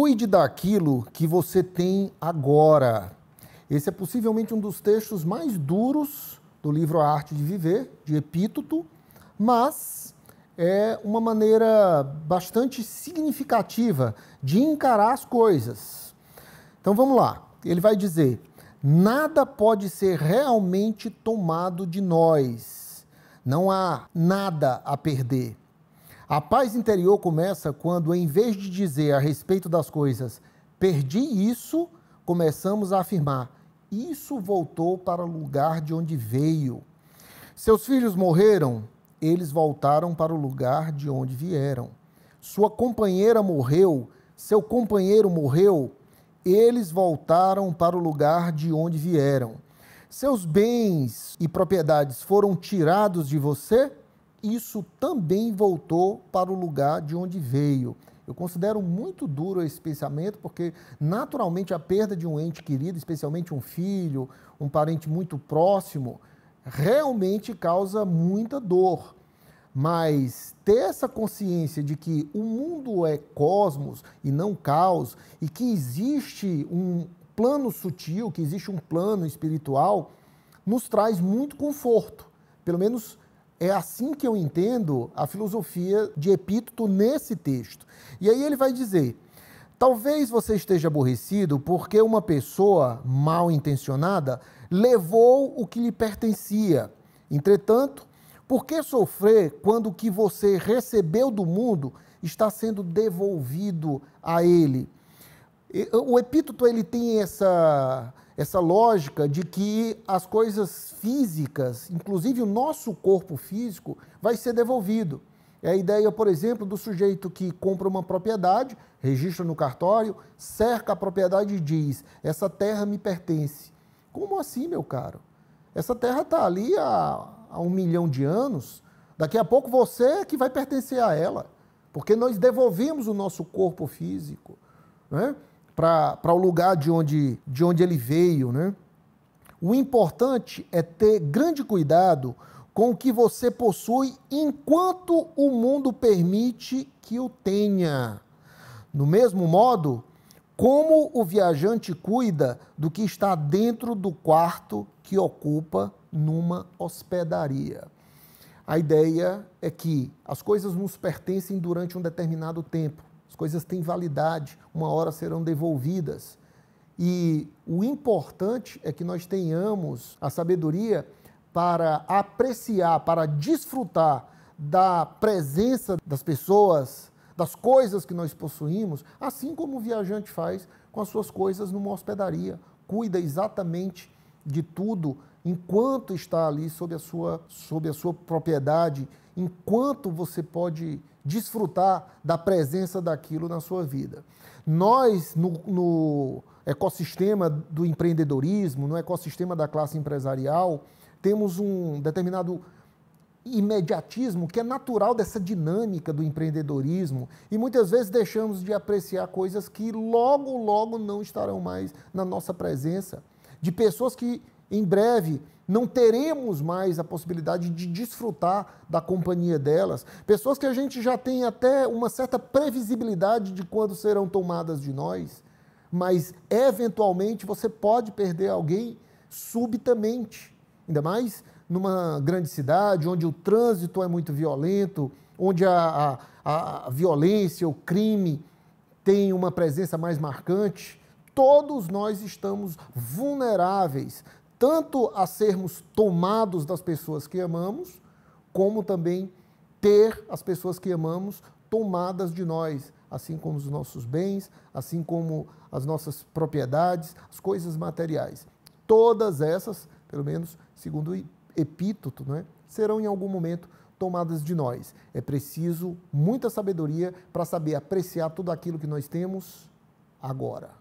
Cuide daquilo que você tem agora. Esse é possivelmente um dos textos mais duros do livro A Arte de Viver, de Epíteto, mas é uma maneira bastante significativa de encarar as coisas. Então vamos lá. Ele vai dizer: nada pode ser realmente tomado de nós. Não há nada a perder. A paz interior começa quando, em vez de dizer a respeito das coisas, perdi isso, começamos a afirmar, isso voltou para o lugar de onde veio. Seus filhos morreram, eles voltaram para o lugar de onde vieram. Sua companheira morreu, seu companheiro morreu, eles voltaram para o lugar de onde vieram. Seus bens e propriedades foram tirados de você? isso também voltou para o lugar de onde veio. Eu considero muito duro esse pensamento, porque naturalmente a perda de um ente querido, especialmente um filho, um parente muito próximo, realmente causa muita dor. Mas ter essa consciência de que o mundo é cosmos e não caos, e que existe um plano sutil, que existe um plano espiritual, nos traz muito conforto. Pelo menos é assim que eu entendo a filosofia de Epíteto nesse texto. E aí ele vai dizer: talvez você esteja aborrecido porque uma pessoa mal intencionada levou o que lhe pertencia. Entretanto, por que sofrer quando o que você recebeu do mundo está sendo devolvido a ele? O epíteto ele tem essa essa lógica de que as coisas físicas, inclusive o nosso corpo físico, vai ser devolvido. É a ideia, por exemplo, do sujeito que compra uma propriedade, registra no cartório, cerca a propriedade e diz: essa terra me pertence. Como assim, meu caro? Essa terra está ali há, há um milhão de anos. Daqui a pouco você é que vai pertencer a ela, porque nós devolvemos o nosso corpo físico. Né? para o lugar de onde, de onde ele veio, né? O importante é ter grande cuidado com o que você possui enquanto o mundo permite que o tenha. No mesmo modo, como o viajante cuida do que está dentro do quarto que ocupa numa hospedaria. A ideia é que as coisas nos pertencem durante um determinado tempo. As coisas têm validade, uma hora serão devolvidas. E o importante é que nós tenhamos a sabedoria para apreciar, para desfrutar da presença das pessoas, das coisas que nós possuímos, assim como o viajante faz com as suas coisas numa hospedaria. Cuida exatamente de tudo enquanto está ali sob a sua, sob a sua propriedade, enquanto você pode desfrutar da presença daquilo na sua vida. Nós, no, no ecossistema do empreendedorismo, no ecossistema da classe empresarial, temos um determinado imediatismo que é natural dessa dinâmica do empreendedorismo e muitas vezes deixamos de apreciar coisas que logo logo não estarão mais na nossa presença de pessoas que em breve, não teremos mais a possibilidade de desfrutar da companhia delas. Pessoas que a gente já tem até uma certa previsibilidade de quando serão tomadas de nós, mas eventualmente você pode perder alguém subitamente. Ainda mais numa grande cidade, onde o trânsito é muito violento, onde a, a, a violência, o crime tem uma presença mais marcante. Todos nós estamos vulneráveis tanto a sermos tomados das pessoas que amamos, como também ter as pessoas que amamos tomadas de nós, assim como os nossos bens, assim como as nossas propriedades, as coisas materiais. Todas essas, pelo menos segundo o Epíteto, né, serão em algum momento tomadas de nós. É preciso muita sabedoria para saber apreciar tudo aquilo que nós temos agora.